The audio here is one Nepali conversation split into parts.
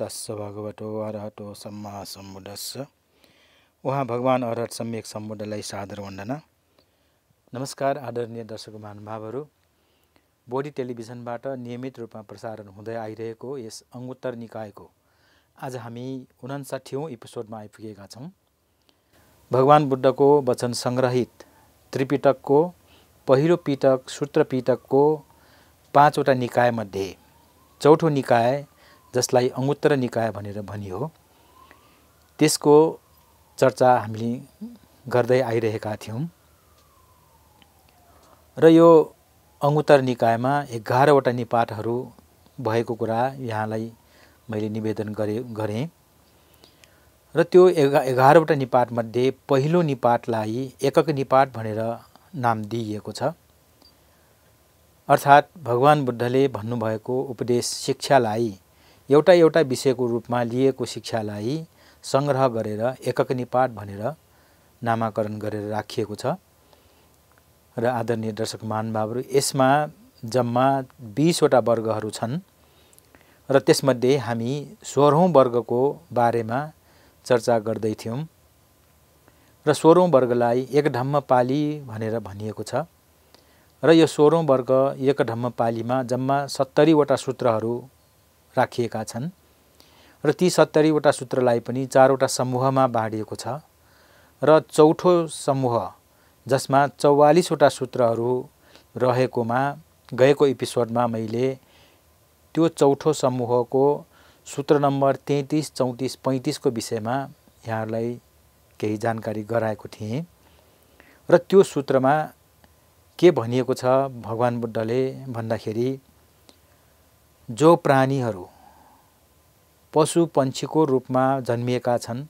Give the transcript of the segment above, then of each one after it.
तस्स भगवतो अरहतो सम्मा सम्बुद्धस्स उहाँ भगवान् अरहत सम्यक सम्बुद्धलाई सादर वन्दना नमस्कार आदरणीय दर्शक महानुभावहरू बोडी टेलिभिजनबाट नियमित रूपमा प्रसारण हुँदै आइरहेको यस अङ्गुत्तर निकायको आज हामी उनासाठीौँ एपिसोडमा आइपुगेका छौँ भगवान् बुद्धको वचन सङ्ग्रहित त्रिपिटकको पहिलो पिटक सूत्रपिटकको पाँचवटा निकायमध्ये चौथो निकाय जसलाई अङ्गुत्तर निकाय भनेर भनियो त्यसको चर्चा हामीले गर्दै आइरहेका थियौँ र यो अङ्गुत्तर निकायमा एघारवटा निपाटहरू भएको कुरा यहाँलाई मैले निवेदन गरे गरेँ र त्यो एघा एघारवटा निपाटमध्ये पहिलो निपाटलाई एकक निपाट भनेर नाम दिइएको छ अर्थात् भगवान् बुद्धले भन्नुभएको उपदेश शिक्षालाई एउटा एउटा विषयको रूपमा लिएको शिक्षालाई सङ्ग्रह गरेर एकक निपाट भनेर नामाकरण गरेर राखिएको छ र आदरणीय दर्शक महानुभावहरू यसमा जम्मा बिसवटा वर्गहरू छन् र त्यसमध्ये हामी सोह्रौँ वर्गको बारेमा चर्चा गर्दैथ्यौँ र सोह्रौँ वर्गलाई एक ढम्म पाली भनेर भनिएको छ र यो सोह्रौँ वर्ग एक ढम्म पालीमा जम्मा सत्तरीवटा सूत्रहरू राखिएका छन् र ती सत्तरीवटा सूत्रलाई पनि चारवटा समूहमा बाँडिएको छ र चौथो समूह जसमा चौवालिसवटा सूत्रहरू रहेकोमा गएको एपिसोडमा मैले त्यो चौथो समूहको सूत्र नम्बर तेत्तिस चौतिस पैँतिसको विषयमा यहाँहरूलाई केही जानकारी गराएको थिएँ र त्यो सूत्रमा के भनिएको छ भगवान् बुद्धले भन्दाखेरि जो प्राणीहरू पशु पन्छीको रूपमा जन्मिएका छन्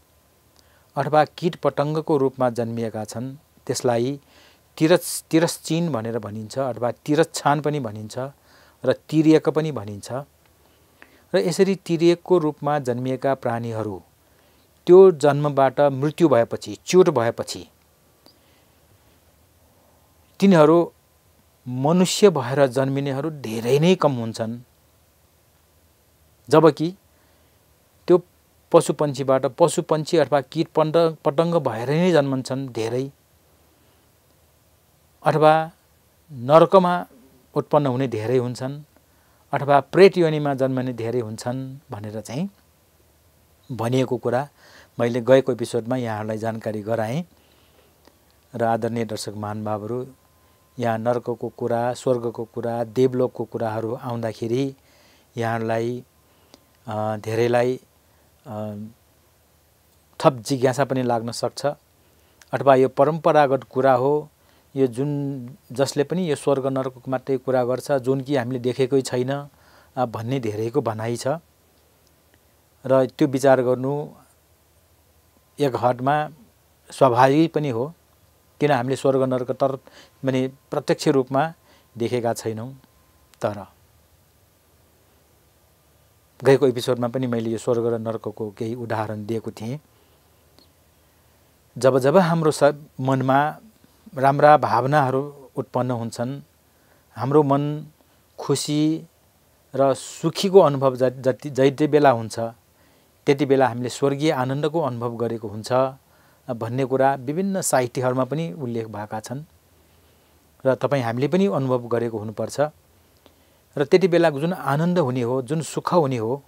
अथवा कीट पतङ्गको रूपमा जन्मिएका छन् त्यसलाई तिरस तिरस्चिन भनेर भनिन्छ अथवा तिरछान पनि भनिन्छ र तिरियक पनि भनिन्छ र यसरी तिरियकको रूपमा जन्मिएका प्राणीहरू त्यो जन्मबाट मृत्यु भएपछि चोट भएपछि तिनीहरू मनुष्य भएर जन्मिनेहरू धेरै नै कम हुन्छन् जबकि त्यो पशु पन्छीबाट पशु अथवा किट पण्ड पटङ्ग भएर नै जन्मन्छन् धेरै अथवा नर्कमा उत्पन्न हुने धेरै हुन्छन् अथवा प्रेट योनीमा जन्मने धेरै हुन्छन् भनेर चाहिँ भनिएको कुरा मैले गएको एपिसोडमा यहाँहरूलाई जानकारी गराएँ र आदरणीय दर्शक महानुभावहरू यहाँ नर्कको कुरा स्वर्गको कुरा देवलोकको कुराहरू आउँदाखेरि यहाँहरूलाई धेरैलाई थप जिज्ञासा पनि लाग्न सक्छ अथवा यो परम्परागत कुरा हो यो जुन जसले पनि यो स्वर्ग नरकको मात्रै कुरा गर्छ जुन कि हामीले देखेकै छैन भन्ने धेरैको भनाइ छ र त्यो विचार गर्नु एक हदमा स्वाभाविक पनि हो किन हामीले स्वर्ग नरक तर माने प्रत्यक्ष रूपमा देखेका छैनौँ तर गएको एपिसोडमा पनि मैले यो स्वर्ग र नर्कको केही उदाहरण दिएको थिएँ जब जब हाम्रो स मनमा राम्रा भावनाहरू उत्पन्न हुन्छन् हाम्रो मन खुसी र सुखीको अनुभव जति जति बेला हुन्छ त्यति बेला हामीले स्वर्गीय आनन्दको अनुभव गरेको हुन्छ भन्ने कुरा विभिन्न साहित्यहरूमा पनि उल्लेख भएका छन् र तपाईँ हामीले पनि अनुभव गरेको हुनुपर्छ र त्यति बेलाको जुन आनन्द हुने हो जुन सुख हुने हो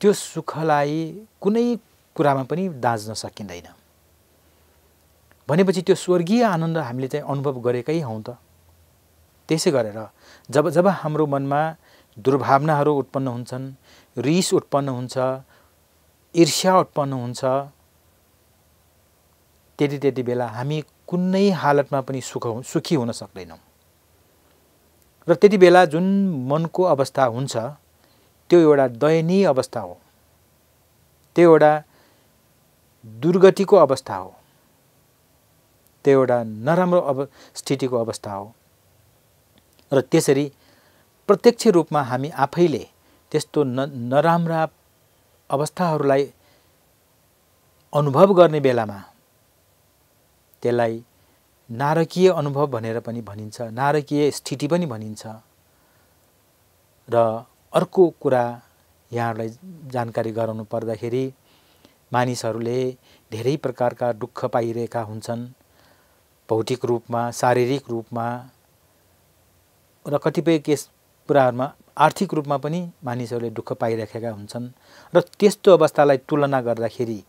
त्यो सुखलाई कुनै कुरामा पनि दाज्न सकिँदैन भनेपछि त्यो स्वर्गीय आनन्द हामीले चाहिँ अनुभव गरेकै हौँ त त्यसै गरेर जब जब हाम्रो मनमा दुर्भावनाहरू उत्पन्न हुन्छन् रिस उत्पन्न हुन्छ ईर्ष्या उत्पन्न हुन्छ त्यति त्यति बेला हामी कुनै हालतमा पनि सुख सुखी हुन सक्दैनौँ र त्यति बेला जुन मनको अवस्था हुन्छ त्यो एउटा दयनीय अवस्था हो त्यो एउटा दुर्गतिको अवस्था हो त्यो एउटा नराम्रो अव स्थितिको अवस्था हो र त्यसरी प्रत्यक्ष रूपमा हामी आफैले त्यस्तो न नराम्रा अवस्थाहरूलाई अनुभव गर्ने बेलामा त्यसलाई नारकीय अनुभव भनेर पनि भनिन्छ नारकीय स्थिति पनि भनिन्छ र अर्को कुरा यहाँहरूलाई जानकारी गराउनु पर्दाखेरि मानिसहरूले धेरै प्रकारका दुःख पाइरहेका हुन्छन् भौतिक रूपमा शारीरिक रूपमा र कतिपय केस कुराहरूमा आर्थिक रूपमा पनि मानिसहरूले दुःख पाइराखेका हुन्छन् र त्यस्तो अवस्थालाई तुलना गर्दाखेरि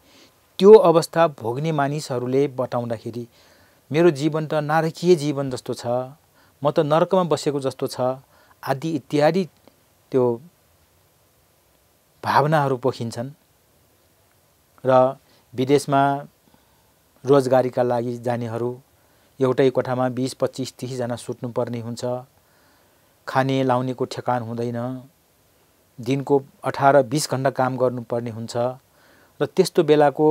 त्यो अवस्था भोग्ने मानिसहरूले बताउँदाखेरि मेरो जीवन त नारकीय जीवन जस्तो छ म त नर्कमा बसेको जस्तो छ आदि इत्यादि त्यो भावनाहरू पोखिन्छन् र विदेशमा रोजगारीका लागि जानेहरू एउटै कोठामा बिस पच्चिस तिसजना सुत्नुपर्ने हुन्छ खाने लाउनेको ठेकान हुँदैन दिनको अठार बिस घन्टा काम गर्नुपर्ने हुन्छ र त्यस्तो बेलाको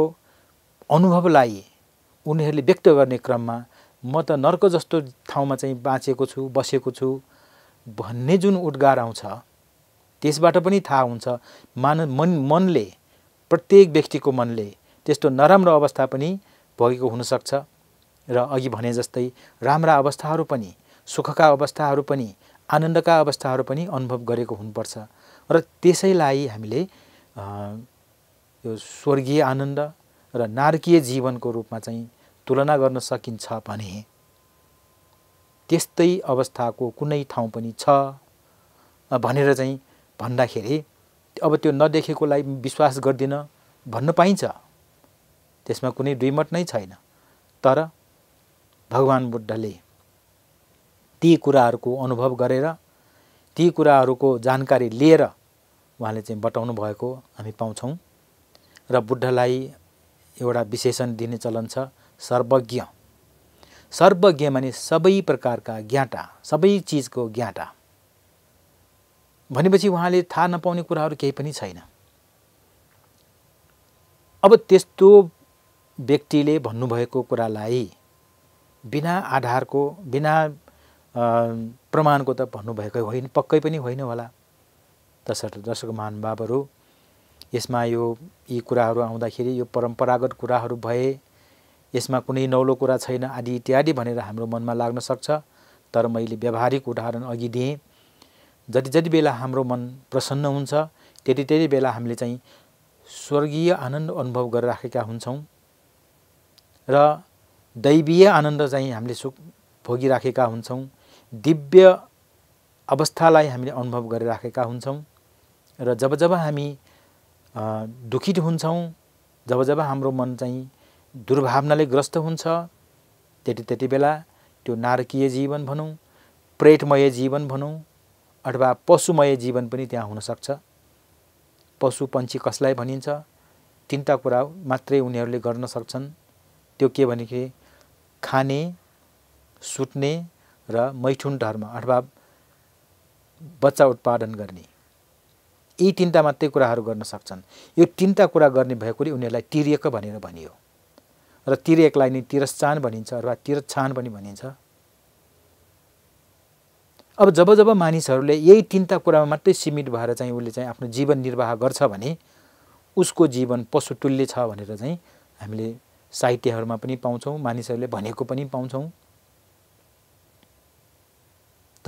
अनुभवलाई उनीहरूले व्यक्त गर्ने क्रममा म त नर्क जस्तो ठाउँमा चाहिँ बाँचेको छु बसेको छु भन्ने जुन उद्गार आउँछ त्यसबाट पनि थाहा हुन्छ मान मन मनले प्रत्येक व्यक्तिको मनले त्यस्तो नराम्रो अवस्था पनि भोगेको हुनसक्छ र अघि भने जस्तै राम्रा अवस्थाहरू पनि सुखका अवस्थाहरू पनि आनन्दका अवस्थाहरू पनि अनुभव गरेको हुनुपर्छ र त्यसैलाई हामीले यो स्वर्गीय आनन्द र नारकीय जीवनको रूपमा चाहिँ तुलना गर्न सकिन्छ भने त्यस्तै अवस्थाको कुनै ठाउँ पनि छ भनेर चाहिँ भन्दाखेरि अब त्यो नदेखेकोलाई विश्वास गर्दिन भन्न पाइन्छ त्यसमा कुनै दुईमत नै छैन तर भगवान् बुद्धले ती कुराहरूको अनुभव गरेर ती कुराहरूको जानकारी लिएर उहाँले चाहिँ बताउनु भएको हामी पाउँछौँ र बुद्धलाई एउटा विशेषण दिने चलन छ सर्वज्ञ सर्वज्ञ माने सबै प्रकारका ज्ञाटा सबै चिजको ज्ञाटा भनेपछि उहाँले थाहा नपाउने कुराहरू केही पनि छैन अब त्यस्तो व्यक्तिले भन्नुभएको कुरालाई बिना आधारको बिना प्रमाणको त भन्नुभएको होइन पक्कै पनि होइन होला तसर्थ दर्शक महानुभावहरू यसमा यो यी कुराहरू आउँदाखेरि यो परम्परागत कुराहरू भए यसमा कुनै नौलो कुरा छैन आदि इत्यादि भनेर हाम्रो मनमा लाग्न सक्छ तर मैले व्यावहारिक उदाहरण अघि दिएँ जति जति बेला हाम्रो मन प्रसन्न हुन्छ त्यति त्यति बेला हामीले चाहिँ स्वर्गीय आनन्द अनुभव गरिराखेका हुन्छौँ र दैवीय आनन्द चाहिँ हामीले सुख भोगिराखेका हुन्छौँ दिव्य अवस्थालाई हामीले अनुभव गरिराखेका हुन्छौँ र जब जब हामी दुखित हुन्छौँ जब जब हाम्रो मन चाहिँ दुर्भावनाले ग्रस्त हुन्छ त्यति त्यति बेला त्यो नारकीय जीवन भनौँ प्रेतमय जीवन भनौँ अथवा पशुमय जीवन पनि त्यहाँ हुनसक्छ पशु पन्छी कसलाई भनिन्छ तिनवटा कुरा मात्रै उनीहरूले गर्न सक्छन् त्यो के भनेदेखि खाने सुत्ने र मैथुन धर्म अथवा बच्चा उत्पादन गर्ने यी तिनवटा मात्रै कुराहरू गर्न सक्छन् यो तिनवटा कुरा गर्ने भएकोले उनीहरूलाई तिर्यक भनेर भनियो र तिरेकलाई नै तिरस्चान भनिन्छ अथवा तिरछान पनि भनिन्छ अब जब जब मानिसहरूले यही तिनवटा कुरामा मात्रै सीमित भएर चाहिँ उसले चाहिँ आफ्नो जीवन निर्वाह गर्छ भने उसको जीवन पशुतुल्य छ भनेर चाहिँ हामीले साहित्यहरूमा पनि पाउँछौँ मानिसहरूले भनेको पनि पाउँछौँ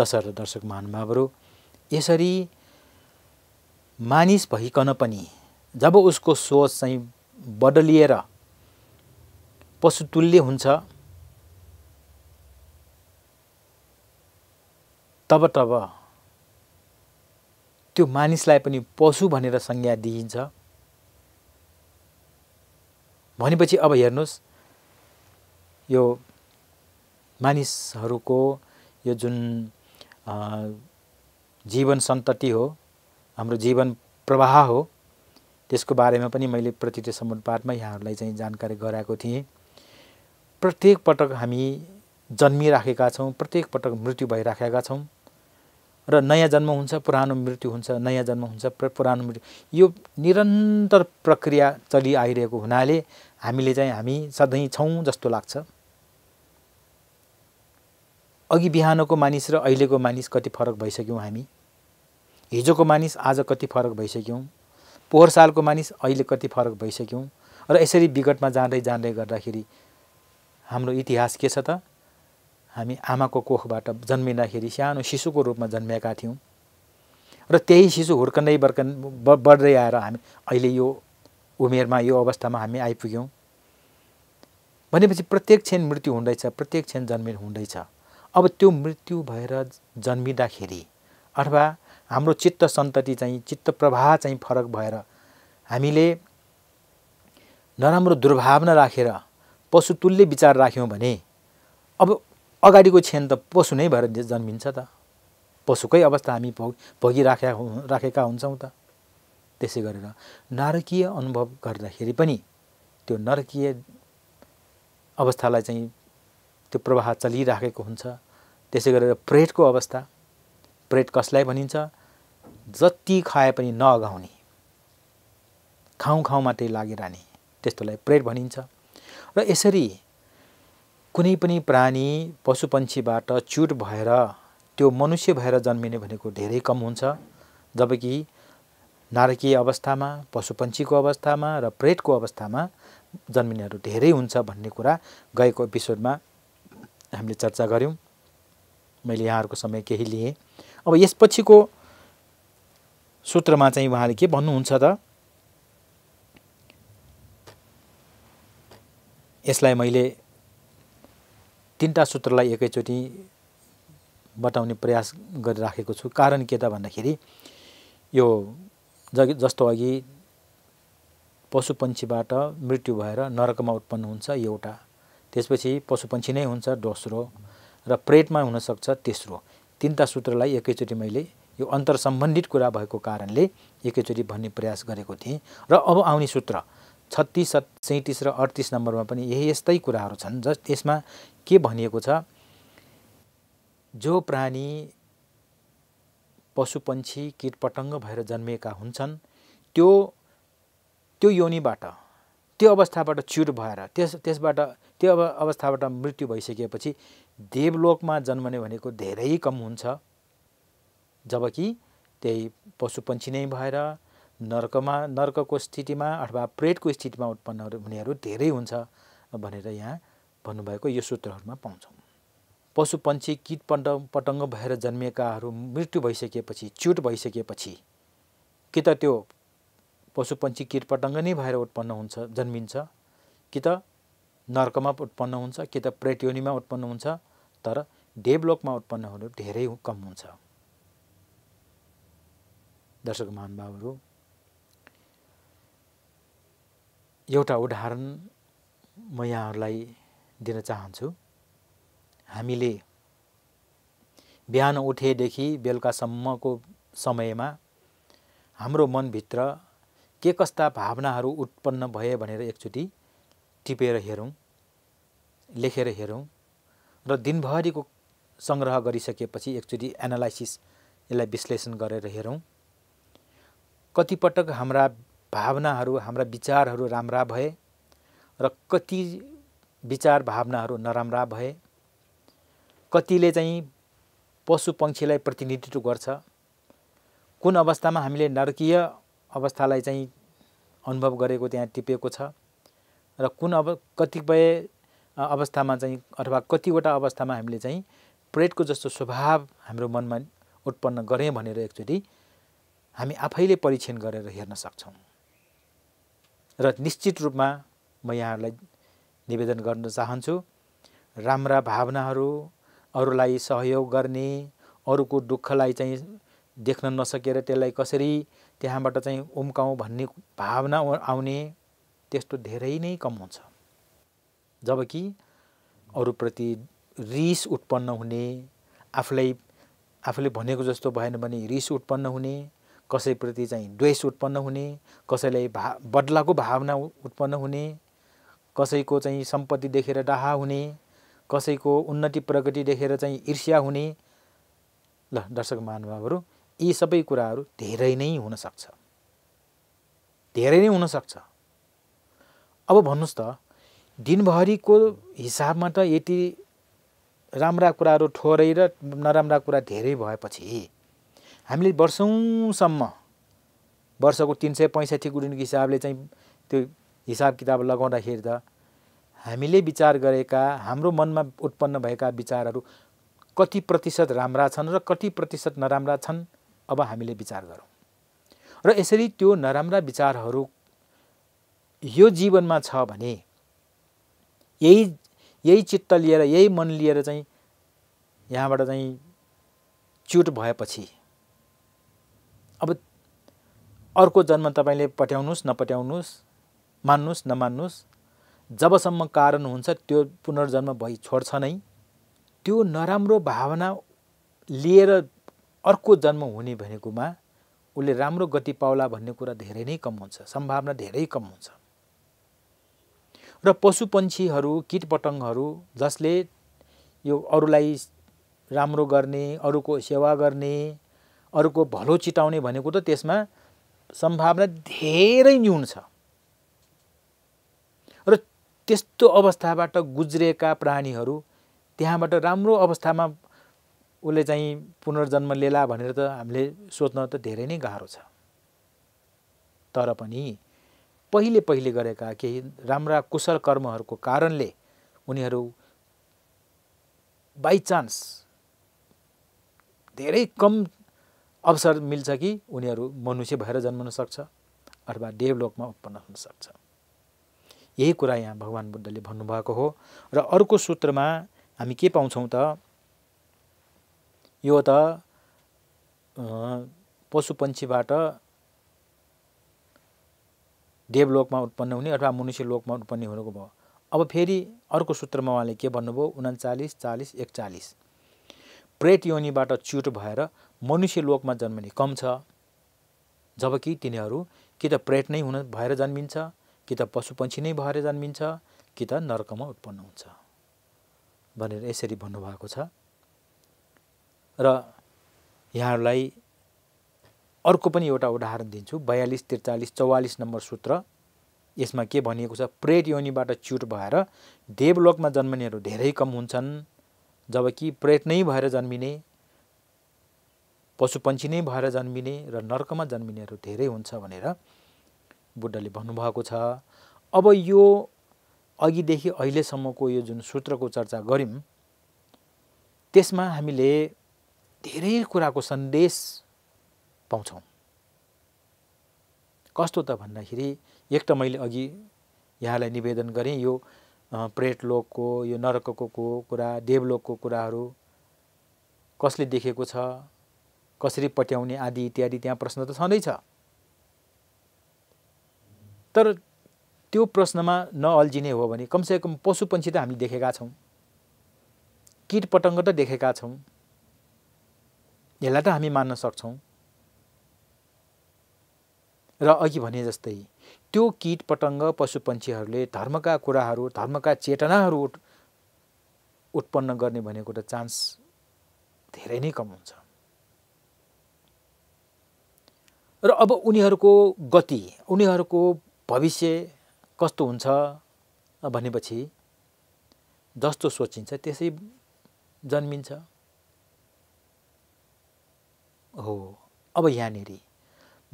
तसर्थ दर्शक महानुभावहरू यसरी मानिस भइकन पनि जब उसको सोच चाहिँ बदलिएर पशुतुल्य हुन्छ तब तब त्यो मानिसलाई पनि पशु भनेर संज्ञा दिइन्छ भनेपछि अब हेर्नुहोस् यो मानिसहरूको यो जुन जीवन सन्तति हो हाम्रो जीवन प्रवाह हो त्यसको बारेमा पनि मैले प्रतित्य समुद्पाठमा यहाँहरूलाई चाहिँ जानकारी गराएको थिएँ प्रत्येक पटक हामी जन्मिराखेका छौँ प्रत्येक पटक मृत्यु भइराखेका छौँ र नयाँ जन्म हुन्छ पुरानो मृत्यु हुन्छ नयाँ जन्म हुन्छ पुरानो मृत्यु यो निरन्तर प्रक्रिया चलिआइरहेको हुनाले हामीले चाहिँ हामी सधैँ छौँ जस्तो लाग्छ अघि बिहानको मानिस र अहिलेको मानिस कति फरक भइसक्यौँ हामी हिजोको मानिस आज कति फरक भइसक्यौँ पोहोर सालको मानिस अहिले कति फरक भइसक्यौँ र यसरी विगतमा जाँदै जाँदै गर्दाखेरि हाम्रो इतिहास के छ त हामी आमाको कोखबाट जन्मिँदाखेरि सानो शिशुको रूपमा जन्मिएका थियौँ र त्यही शिशु हुर्कँदै बर्कन बढ्दै आएर हामी अहिले यो उमेरमा यो अवस्थामा हामी आइपुग्यौँ भनेपछि प्रत्येक क्षण मृत्यु हुँदैछ प्रत्येक क्षण जन्मिन हुँदैछ अब त्यो मृत्यु भएर जन्मिँदाखेरि अथवा हाम्रो चित्त सन्तति चाहिँ चित्त प्रवाह चाहिँ फरक भएर हामीले नराम्रो दुर्भावना राखेर रा, तुल्य विचार राख्यौँ भने अब अगाडिको क्षण त पशु नै भएर जन्मिन्छ त पशुकै अवस्था हामी भोग भोगिराखेका राखेका हुन्छौँ त त्यसै गरेर नारकीय अनुभव गर्दाखेरि पनि त्यो नरकीय अवस्थालाई चाहिँ त्यो प्रवाह चलिराखेको हुन्छ त्यसै गरेर प्रेतको अवस्था प्रेत कसलाई भनिन्छ जति खाए पनि नअघाउने खाउँ खाउँ मात्रै लागिरहने त्यस्तोलाई प्रेत भनिन्छ र यसरी कुनै पनि प्राणी पशुपक्षीबाट पक्षीबाट च्युट भएर त्यो मनुष्य भएर जन्मिने भनेको धेरै कम हुन्छ जबकि नारकीय अवस्थामा पशुपक्षीको अवस्थामा र प्रेतको अवस्थामा जन्मिनेहरू धेरै हुन्छ भन्ने कुरा गएको एपिसोडमा हामीले चर्चा गऱ्यौँ मैले यहाँहरूको समय केही लिएँ अब यसपछिको सूत्रमा चाहिँ उहाँले के भन्नुहुन्छ त यसलाई मैले तिनवटा सूत्रलाई एकैचोटि बताउने प्रयास गरिराखेको छु कारण के त भन्दाखेरि यो जग जस्तो अघि पशुपन्छीबाट मृत्यु भएर नरकमा उत्पन्न हुन्छ एउटा त्यसपछि पशुपन्छी नै हुन्छ दोस्रो र प्रेतमा हुनसक्छ तेस्रो तिनवटा सूत्रलाई एकैचोटि मैले यो अन्तर सम्बन्धित कुरा भएको कारणले एकैचोटि भन्ने प्रयास गरेको थिएँ र अब आउने सूत्र छत्तिस सत् सैँतिस र अडतिस नम्बरमा पनि यही यस्तै कुराहरू छन् जस यसमा के भनिएको छ जो प्राणी पशुपन्छी किटपटङ्ग भएर जन्मिएका हुन्छन् त्यो त्यो योनिबाट त्यो अवस्थाबाट चुर भएर त्यस त्यसबाट त्यो अवस्थाबाट मृत्यु भइसकेपछि देवलोकमा जन्मने भनेको धेरै कम हुन्छ जबकि त्यही पशुपन्छी नै भएर नर्कमा नर्कको स्थितिमा अथवा प्रेतको स्थितिमा उत्पन्न हुनेहरू धेरै हुन्छ भनेर यहाँ भन्नुभएको यो सूत्रहरूमा पाउँछौँ पशुपन्छी किट पट पटङ्ग भएर जन्मिएकाहरू मृत्यु भइसकेपछि च्युट भइसकेपछि कि त त्यो पशुपन्छी किट पटङ्ग नै भएर उत्पन्न हुन्छ जन्मिन्छ कि त नर्कमा उत्पन्न हुन्छ कि त प्रेटयोनीमा उत्पन्न हुन्छ तर देवलोकमा उत्पन्न हुनु धेरै कम हुन्छ दर्शक महानुभावहरू एउटा उदाहरण म यहाँहरूलाई दिन चाहन्छु हामीले बिहान उठेदेखि बेलुकासम्मको समयमा हाम्रो मनभित्र के कस्ता भावनाहरू उत्पन्न भए भनेर एकचोटि टिपेर हेरौँ लेखेर हेरौँ र दिनभरिको सङ्ग्रह गरिसकेपछि एकचोटि एनालाइसिस यसलाई विश्लेषण गरेर हेरौँ कतिपटक हाम्रा भावनाहरू हाम्रा विचारहरू राम्रा भए र कति विचार भावनाहरू नराम्रा भए कतिले चाहिँ पशु पक्षीलाई प्रतिनिधित्व गर्छ कुन अवस्थामा हामीले नरकीय अवस्थालाई चाहिँ अनुभव गरेको त्यहाँ टिपेको छ र कुन अब कतिपय अवस्थामा चाहिँ अथवा कतिवटा अवस्थामा हामीले चाहिँ प्रेतको जस्तो स्वभाव हाम्रो मनमा उत्पन्न गऱ्यौँ भनेर एकचोटि हामी आफैले परीक्षण गरेर हेर्न सक्छौँ र निश्चित रूपमा म यहाँहरूलाई निवेदन गर्न चाहन्छु राम्रा भावनाहरू अरूलाई सहयोग गर्ने अरूको दुःखलाई चाहिँ देख्न नसकेर त्यसलाई कसरी त्यहाँबाट चाहिँ उम्काउँ भन्ने भावना आउने त्यस्तो धेरै नै कम हुन्छ जबकि अरूप्रति रिस उत्पन्न हुने आफूलाई आफूले भनेको जस्तो भएन भने रिस उत्पन्न हुने कसैप्रति चाहिँ द्वेष उत्पन्न हुने कसैलाई भा बदलाको भावना उत्पन्न हुने कसैको चाहिँ सम्पत्ति देखेर डाहा हुने कसैको उन्नति प्रगति देखेर चाहिँ ईर्ष्या हुने ल दर्शक महानुभावहरू यी सबै कुराहरू धेरै नै हुनसक्छ धेरै नै हुनसक्छ अब भन्नुहोस् त दिनभरिको हिसाबमा त यति राम्रा कुराहरू थोरै र नराम्रा कुरा धेरै भएपछि हामीले वर्षौँसम्म वर्षको तिन सय पैँसठी गुणिनको हिसाबले चाहिँ त्यो हिसाब किताब लगाउँदाखेरि त हामीले विचार गरेका हाम्रो मनमा उत्पन्न भएका विचारहरू कति प्रतिशत राम्रा छन् र कति प्रतिशत नराम्रा छन् अब हामीले विचार गरौँ र यसरी त्यो नराम्रा विचारहरू यो जीवनमा छ भने यही यही चित्त लिएर यही मन लिएर चाहिँ यहाँबाट चाहिँ च्युट भएपछि अब अर्को जन्म तपाईँले पठ्याउनुहोस् नपठ्याउनुहोस् मान्नुहोस् नमान्नुहोस् जबसम्म कारण हुन्छ त्यो पुनर्जन्म भई छोड्छ नै त्यो नराम्रो भावना लिएर अर्को जन्म हुने भनेकोमा उसले राम्रो गति पाउला भन्ने कुरा धेरै नै कम हुन्छ सम्भावना धेरै कम हुन्छ र पशु पन्छीहरू किटपटङ्गहरू जसले यो अरूलाई राम्रो गर्ने अरूको सेवा गर्ने अरूको भलो चिटाउने भनेको त त्यसमा सम्भावना धेरै न्यून छ र त्यस्तो अवस्थाबाट गुज्रिएका प्राणीहरू त्यहाँबाट राम्रो अवस्थामा उसले चाहिँ पुनर्जन्म लिएला भनेर त हामीले सोध्न त धेरै नै गाह्रो छ तर पनि पहिले पहिले गरेका केही राम्रा कुशल कर्महरूको कारणले उनीहरू बाइचान्स धेरै कम अवसर मिल्छ कि उनीहरू मनुष्य भएर जन्मन सक्छ अथवा देवलोकमा उत्पन्न हुन सक्छ यही कुरा यहाँ भगवान् बुद्धले भन्नुभएको हो र अर्को सूत्रमा हामी के पाउँछौँ त यो त पशुपन्छीबाट देवलोकमा उत्पन्न हुने अथवा मनुष्य लोकमा उत्पन्न हुनुको भयो अब फेरि अर्को सूत्रमा उहाँले के भन्नुभयो उन्चालिस चालिस एकचालिस प्रेत योनीबाट च्युट भएर मनुष्य लोकमा जन्मिने कम छ जबकि तिनीहरू कि त प्रेत नै हुन भएर जन्मिन्छ कि त पशुपक्षी नै भएर जन्मिन्छ कि त नर्कमा उत्पन्न हुन्छ भनेर यसरी भन्नुभएको छ र यहाँहरूलाई अर्को पनि एउटा उदाहरण दिन्छु बयालिस त्रिचालिस चौवालिस नम्बर सूत्र यसमा के भनिएको छ प्रेत योनीबाट च्युट भएर देवलोकमा जन्मनेहरू धेरै कम हुन्छन् जबकि प्रेत नै भएर जन्मिने पशुपन्छी नै भएर जन्मिने र नर्कमा जन्मिनेहरू धेरै हुन्छ भनेर बुद्धले भन्नुभएको छ अब यो अघिदेखि अहिलेसम्मको यो जुन सूत्रको चर्चा गऱ्यौँ त्यसमा हामीले धेरै कुराको सन्देश पाउँछौँ कस्तो त भन्दाखेरि एक त मैले अघि यहाँलाई निवेदन गरेँ यो प्रेत लोकको यो नरकको कुरा देवलोकको कुराहरू कसले देखेको छ कसरी पट्याउने आदि इत्यादि त्यहाँ प्रश्न त छँदैछ तर त्यो प्रश्नमा नअल्झिने हो भने कमसेकम पशु पक्षी त हामी देखेका छौँ किट त देखेका छौँ यसलाई त हामी मान्न सक्छौँ र अघि भने जस्तै त्यो किट पतङ्ग पशुपन्छीहरूले धर्मका कुराहरू धर्मका चेतनाहरू उत्पन्न गर्ने भनेको त चान्स धेरै नै कम हुन्छ र अब उनीहरूको गति उनीहरूको भविष्य कस्तो हुन्छ भनेपछि जस्तो सोचिन्छ त्यसै जन्मिन्छ हो अब यहाँनेरि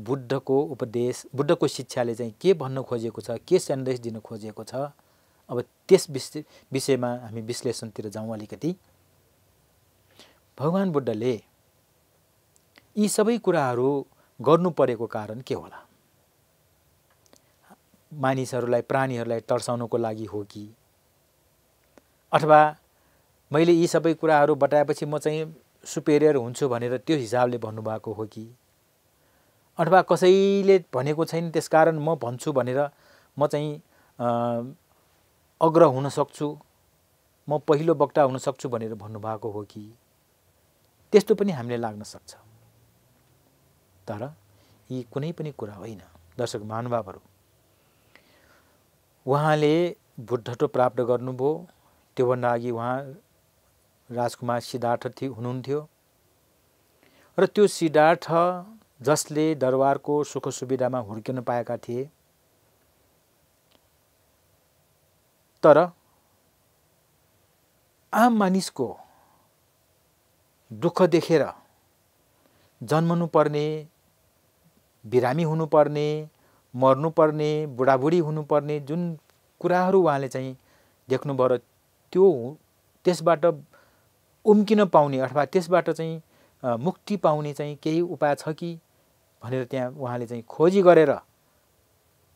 बुद्धको उपदेश बुद्धको शिक्षाले चाहिँ के भन्न खोजेको छ के सन्देश दिन खोजेको छ अब त्यस विषय विषयमा हामी विश्लेषणतिर जाउँ अलिकति भगवान् बुद्धले यी सबै कुराहरू गर्नु परेको कारण के होला मानिसहरूलाई प्राणीहरूलाई तर्साउनुको लागि हो कि अथवा मैले यी सबै कुराहरू बताएपछि म चाहिँ सुपेरियर हुन्छु भनेर त्यो हिसाबले भन्नुभएको हो कि अथवा कसैले भनेको छैन त्यसकारण म भन्छु भनेर म चाहिँ अग्र हुन सक्छु म पहिलो वक्ता हुन सक्छु भनेर भन्नुभएको हो कि त्यस्तो पनि हामीले लाग्न सक्छ तर यी कुनै पनि कुरा होइन दर्शक महानुभावहरू उहाँले बुद्धत्व प्राप्त गर्नुभयो त्योभन्दा अघि उहाँ राजकुमार सिद्धार्थ थियो हुनुहुन्थ्यो र त्यो सिद्धार्थ जसले दरबारको सुख सुविधामा हुर्किन पाएका थिए तर आम मानिसको दुःख देखेर जन्मनुपर्ने बिरामी हुनुपर्ने मर्नुपर्ने बुढाबुढी हुनुपर्ने जुन कुराहरू उहाँले चाहिँ देख्नुभयो त्यो त्यसबाट उम्किन पाउने अथवा त्यसबाट चाहिँ मुक्ति पाउने चाहिँ केही उपाय छ कि भनेर त्यहाँ उहाँले चाहिँ खोजी गरेर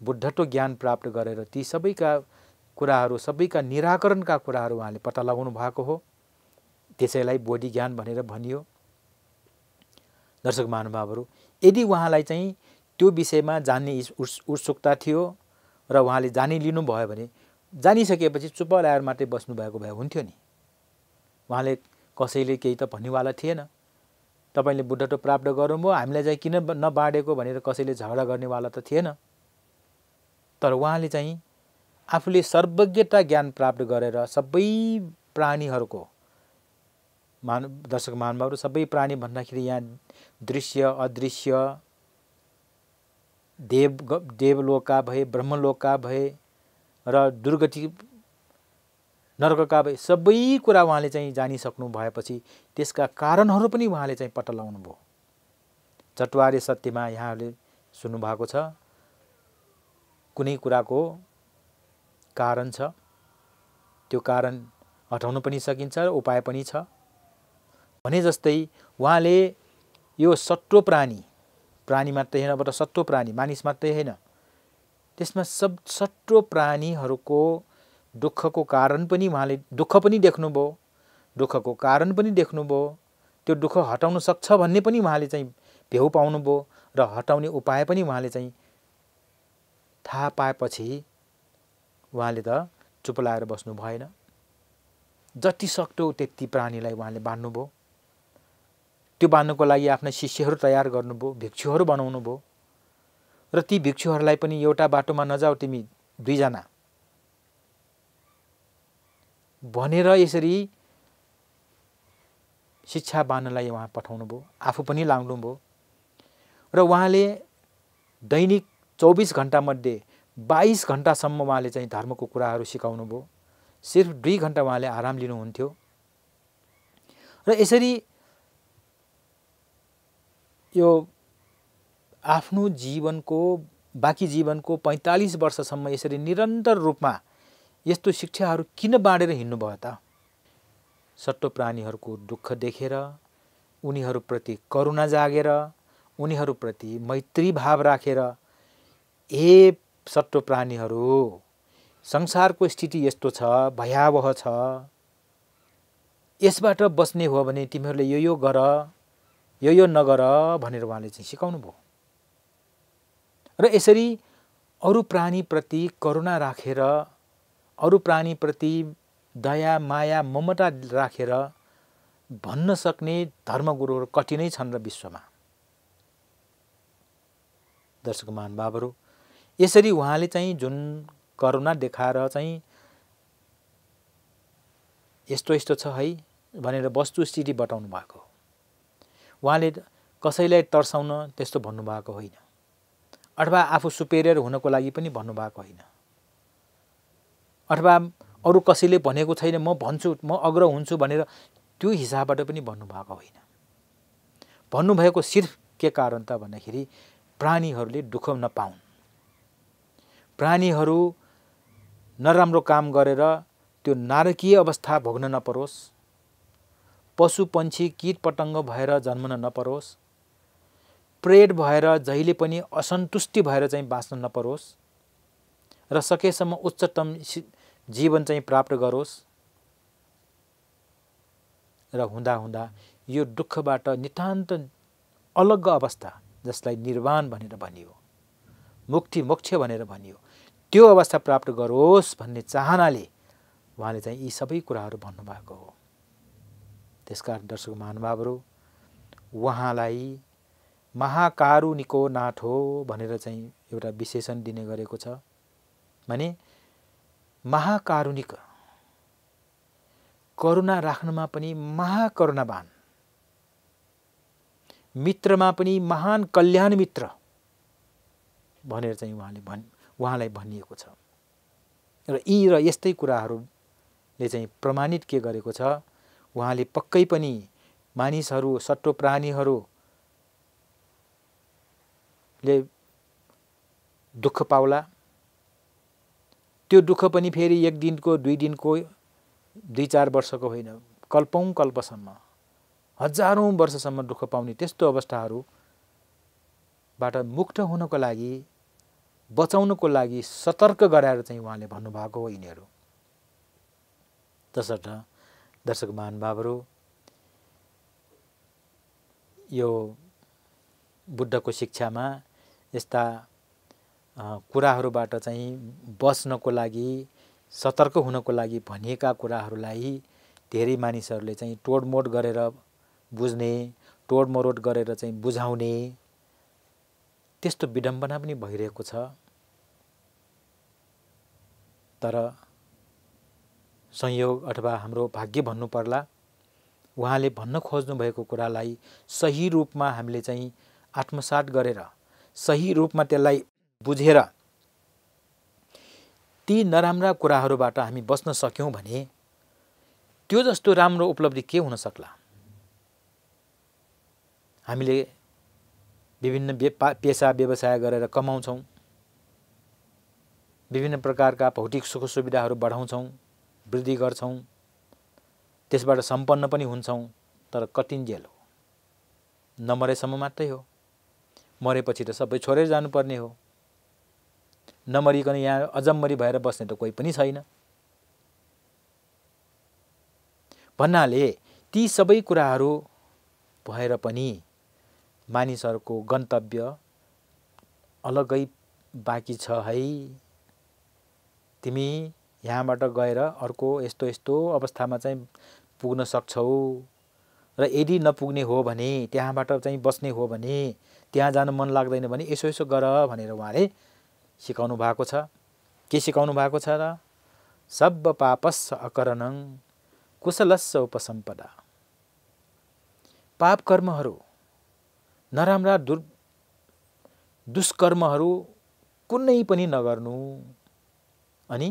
बुद्धत्व ज्ञान प्राप्त गरेर ती सबैका कुराहरू सबैका निराकरणका कुराहरू उहाँले पत्ता लगाउनु भएको हो त्यसैलाई बोधि ज्ञान भनेर भनियो दर्शक महानुभावहरू यदि उहाँलाई चाहिँ त्यो विषयमा जान्ने उत्सुकता थियो र उहाँले जानी लिनुभयो भने जानिसकेपछि चुप ल्याएर मात्रै बस्नुभएको भए हुन्थ्यो नि उहाँले कसैले केही त भन्नेवाला थिएन तपाईँले बुद्धत्व प्राप्त गर्नुभयो भयो हामीलाई चाहिँ किन नबाँडेको भनेर कसैले झगडा गर्नेवाला त थिएन तर उहाँले चाहिँ आफूले सर्वज्ञता ज्ञान प्राप्त गरेर सबै प्राणीहरूको मान दर्शक महानुभावहरू सबै प्राणी भन्दाखेरि यहाँ दृश्य अदृश्य देव देवलोका भए ब्रह्मलोका भए र दुर्गति नर्कका भए सबै कुरा उहाँले चाहिँ जानिसक्नु भएपछि त्यसका कारणहरू पनि उहाँले चाहिँ पत्ता भयो चटवारे सत्यमा यहाँहरूले सुन्नुभएको छ कुनै कुराको कारण छ त्यो कारण हटाउनु पनि सकिन्छ उपाय पनि छ भने जस्तै उहाँले यो सट्टो प्राणी प्राणी मात्रै होइन बाट सत्व प्राणी मानिस मात्रै होइन त्यसमा सब सट्टो प्राणीहरूको दुःखको कारण पनि उहाँले दुःख पनि देख्नुभयो दुःखको कारण पनि देख्नुभयो त्यो दुःख हटाउन सक्छ भन्ने पनि उहाँले चाहिँ भेउ पाउनुभयो र हटाउने उपाय पनि उहाँले चाहिँ थाहा पाएपछि उहाँले त चुप लाएर बस्नु भएन जति सक्दो त्यति प्राणीलाई उहाँले बाँध्नुभयो त्यो बाँध्नुको लागि आफ्ना शिष्यहरू तयार गर्नुभयो भिक्षुहरू बनाउनु भयो र ती भिक्षुहरूलाई पनि एउटा बाटोमा नजाऊ तिमी दुईजना भनेर यसरी शिक्षा बाँध्नलाई उहाँ पठाउनु भयो आफू पनि लाग्नुभयो र उहाँले दैनिक चौबिस घन्टामध्ये बाइस घन्टासम्म उहाँले चाहिँ धर्मको कुराहरू सिकाउनु भयो सिर्फ दुई घन्टा उहाँले आराम लिनुहुन्थ्यो र यसरी यो आफ्नो जीवनको बाँकी जीवनको पैँतालिस वर्षसम्म यसरी निरन्तर रूपमा यस्तो शिक्षाहरू किन बाँडेर हिँड्नुभयो त सट्टो प्राणीहरूको दुःख देखेर उनीहरूप्रति करुणा जागेर उनीहरूप्रति मैत्री भाव राखेर ए सट्टो प्राणीहरू संसारको स्थिति यस्तो छ भयावह छ यसबाट बस्ने हो भने तिमीहरूले यो यो गर यो यो नगर भनेर उहाँले चाहिँ सिकाउनु भयो र यसरी अरू प्राणीप्रति करुणा राखेर अरू प्राणीप्रति दया माया ममता राखेर भन्न सक्ने धर्मगुरुहरू कठिनै छन् र विश्वमा दर्शक महानुभावहरू यसरी उहाँले चाहिँ जुन करुणा देखाएर चाहिँ यस्तो यस्तो छ है भनेर वस्तुस्थिति बताउनु भएको उहाँले कसैलाई तर्साउन त्यस्तो भन्नुभएको होइन अथवा आफू सुपेरियर हुनको लागि पनि भन्नुभएको होइन अथवा अरू कसैले भनेको छैन म भन्छु म अग्र हुन्छु भनेर त्यो हिसाबबाट पनि भन्नुभएको होइन भन्नुभएको सिर्फ के कारण त भन्दाखेरि प्राणीहरूले दुःख नपाउन् प्राणीहरू नराम्रो काम गरेर त्यो नारकीय अवस्था भोग्न नपरोस् पशु पक्षी किट पतङ्ग भएर जन्मन नपरोस् प्रेड भएर जहिले पनि असन्तुष्टि भएर चाहिँ बाँच्न नपरोस् र सकेसम्म उच्चतम जीवन चाहिँ प्राप्त गरोस् र हुँदा हुँदा यो दुःखबाट नितान्त अलग अवस्था जसलाई निर्वाण भनेर भनियो मुक्ति मोक्ष भनेर भनियो त्यो अवस्था प्राप्त गरोस् भन्ने चाहनाले उहाँले चाहिँ यी सबै कुराहरू भन्नुभएको हो त्यसकारण दर्शक महानुभावहरू उहाँलाई महाकारुनिको नाथ हो भनेर चाहिँ एउटा विशेषण दिने गरेको छ भने महाकारुणिक करुणा राख्नुमा पनि महाकरुणावान मित्रमा पनि महान कल्याण मित्र भनेर चाहिँ उहाँले भन् उहाँलाई भनिएको छ र यी र यस्तै कुराहरूले चाहिँ प्रमाणित के गरेको छ उहाँले पक्कै पनि मानिसहरू सट्टो प्राणीहरूले दुःख पाउला त्यो दुःख पनि फेरि एक दिनको दुई दिनको दुई चार वर्षको होइन कल्पौँ कल्पसम्म हजारौँ वर्षसम्म दुःख पाउने त्यस्तो अवस्थाहरूबाट मुक्त हुनको लागि बचाउनको लागि सतर्क गराएर चाहिँ उहाँले भन्नुभएको हो यिनीहरू तसर्थ दर्शक महानुभावहरू यो बुद्धको शिक्षामा यस्ता कुराहरूबाट चाहिँ बस्नको लागि सतर्क हुनको लागि भनिएका कुराहरूलाई धेरै मानिसहरूले चाहिँ टोडमोड गरेर बुझ्ने तोडमरोड गरेर चाहिँ बुझाउने त्यस्तो विडम्बना पनि भइरहेको छ तर संयोग अथवा हाम्रो भाग्य भन्नुपर्ला उहाँले भन्न खोज्नुभएको कुरालाई सही रूपमा हामीले चाहिँ आत्मसात गरेर सही रूपमा त्यसलाई बुझेर ती नराम्रा कुराहरूबाट हामी बस्न सक्यौँ भने त्यो जस्तो राम्रो उपलब्धि के हुन सक्ला हामीले विभिन्न पेसा व्यवसाय गरेर कमाउँछौँ विभिन्न प्रकारका भौतिक सुख सुविधाहरू बढाउँछौँ वृद्धि गर्छौँ त्यसबाट सम्पन्न पनि हुन्छौँ तर कतिन्जेल हो नमरेसम्म मात्रै हो मरेपछि त सबै छोडेर जानुपर्ने हो नमरिकन यहाँ अजम्मरी भएर बस्ने त कोही पनि छैन भन्नाले ती सबै कुराहरू भएर पनि मानिसहरूको गन्तव्य अलगै बाँकी छ है तिमी यहाँबाट गएर अर्को यस्तो यस्तो अवस्थामा चाहिँ पुग्न सक्छौ र यदि नपुग्ने हो भने त्यहाँबाट चाहिँ बस्ने हो भने त्यहाँ जानु मन लाग्दैन भने यसो यसो गर भनेर उहाँले सिकाउनु भएको छ के सिकाउनु भएको छ र सब पापस्स अकरणङ कुशलस्स उपसम्पदा पाप कर्महरू नराम्रा दुर् दुष्कर्महरू कुनै पनि नगर्नु अनि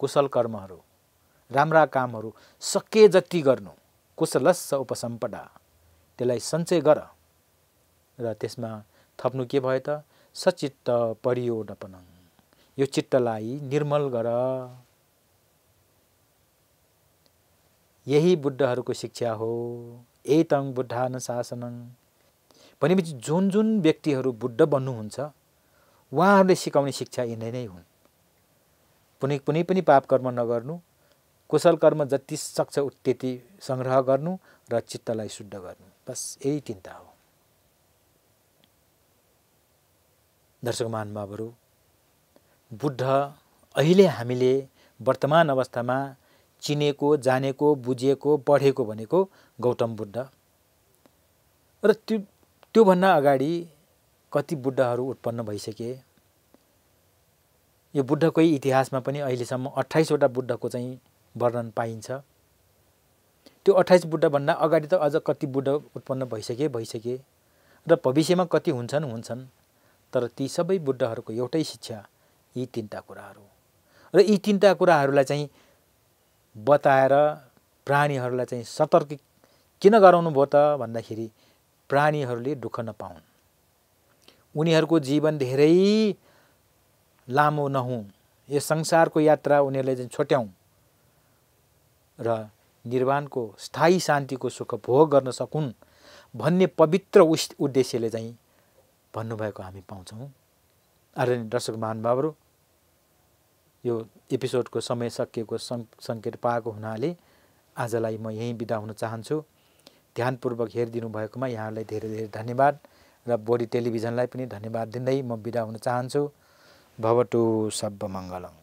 कुशल कर्महरू राम्रा कामहरू सके जति गर्नु कुशलस्स उपसम्पदा त्यसलाई सञ्चय गर र त्यसमा थप्नु के भयो त सचित्त परियोडपनङ यो चित्तलाई निर्मल गर यही बुद्धहरूको शिक्षा हो ए तङ बुद्धान शासनङ भनेपछि जुन जुन व्यक्तिहरू बुद्ध बन्नुहुन्छ उहाँहरूले सिकाउने शिक्षा यिनै नै हुन् कुनै कुनै पनि पाप कर्म नगर्नु कुशल कर्म जति सक्छ त्यति सङ्ग्रह गर्नु र चित्तलाई शुद्ध गर्नु बस यही चिन्ता हो दर्शक महानुभावहरू बुद्ध अहिले हामीले वर्तमान अवस्थामा चिनेको जानेको बुझेको पढेको भनेको गौतम बुद्ध र त्यो त्योभन्दा अगाडि कति बुद्धहरू उत्पन्न भइसके यो बुद्धकै इतिहासमा पनि अहिलेसम्म अट्ठाइसवटा बुद्धको चाहिँ वर्णन पाइन्छ त्यो अठाइस बुद्धभन्दा अगाडि त अझ कति बुद्ध उत्पन्न भइसके भइसके र भविष्यमा कति हुन्छन् हुन्छन् तर ती सबै बुद्धहरूको एउटै शिक्षा यी तिनवटा कुराहरू र यी तिनवटा कुराहरूलाई चाहिँ बताएर प्राणीहरूलाई चाहिँ सतर्क किन गराउनु भयो त भन्दाखेरि प्राणीहरूले दुःख नपाउन् उनीहरूको जीवन धेरै लामो नहुँ यो संसारको यात्रा उनीहरूले चाहिँ छोट्याउँ र निर्वाणको स्थायी शान्तिको सुख भोग गर्न सकुन् भन्ने पवित्र उस उद्देश्यले चाहिँ भन्नुभएको हामी पाउँछौँ आदरणीय दर्शक महानुभावहरू यो एपिसोडको समय सकिएको सङ्केत पाएको हुनाले आजलाई म यहीँ बिदा हुन चाहन्छु ध्यानपूर्वक हेरिदिनु भएकोमा यहाँहरूलाई धेरै धेरै धन्यवाद र बोडी टेलिभिजनलाई पनि धन्यवाद दिँदै म बिदा हुन चाहन्छु भवटु सब मङ्गलम